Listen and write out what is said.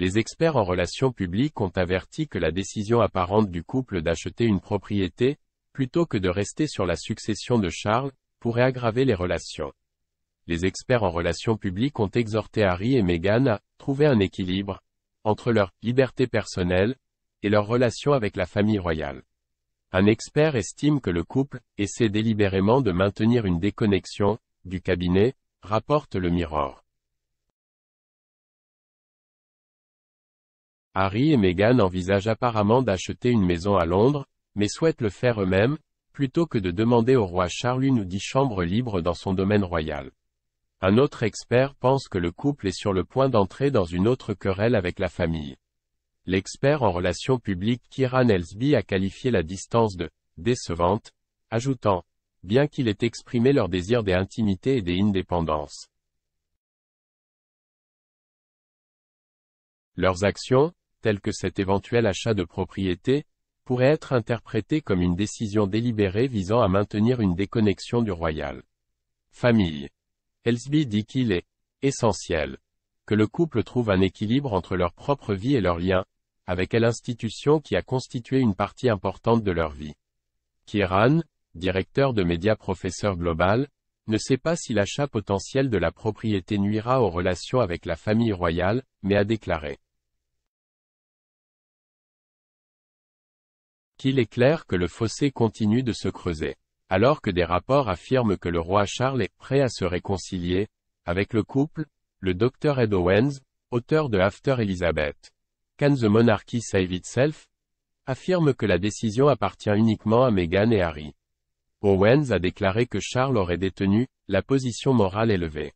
Les experts en relations publiques ont averti que la décision apparente du couple d'acheter une propriété, plutôt que de rester sur la succession de Charles, pourrait aggraver les relations. Les experts en relations publiques ont exhorté Harry et Meghan à trouver un équilibre entre leur liberté personnelle et leur relation avec la famille royale. Un expert estime que le couple essaie délibérément de maintenir une déconnexion du cabinet, rapporte le Mirror. Harry et Meghan envisagent apparemment d'acheter une maison à Londres, mais souhaitent le faire eux-mêmes, plutôt que de demander au roi Charles une ou dix chambres libres dans son domaine royal. Un autre expert pense que le couple est sur le point d'entrer dans une autre querelle avec la famille. L'expert en relations publiques Kieran Elsby a qualifié la distance de décevante, ajoutant, bien qu'il ait exprimé leur désir des intimités et des indépendances. Leurs actions, tel que cet éventuel achat de propriété, pourrait être interprété comme une décision délibérée visant à maintenir une déconnexion du royal. Famille. Elsby dit qu'il est essentiel que le couple trouve un équilibre entre leur propre vie et leur lien, avec l'institution qui a constitué une partie importante de leur vie. Kieran, directeur de médias professeur global, ne sait pas si l'achat potentiel de la propriété nuira aux relations avec la famille royale, mais a déclaré qu'il est clair que le fossé continue de se creuser. Alors que des rapports affirment que le roi Charles est prêt à se réconcilier avec le couple, le docteur Ed Owens, auteur de After Elizabeth. Can the Monarchy Save Itself affirme que la décision appartient uniquement à Meghan et Harry. Owens a déclaré que Charles aurait détenu la position morale élevée.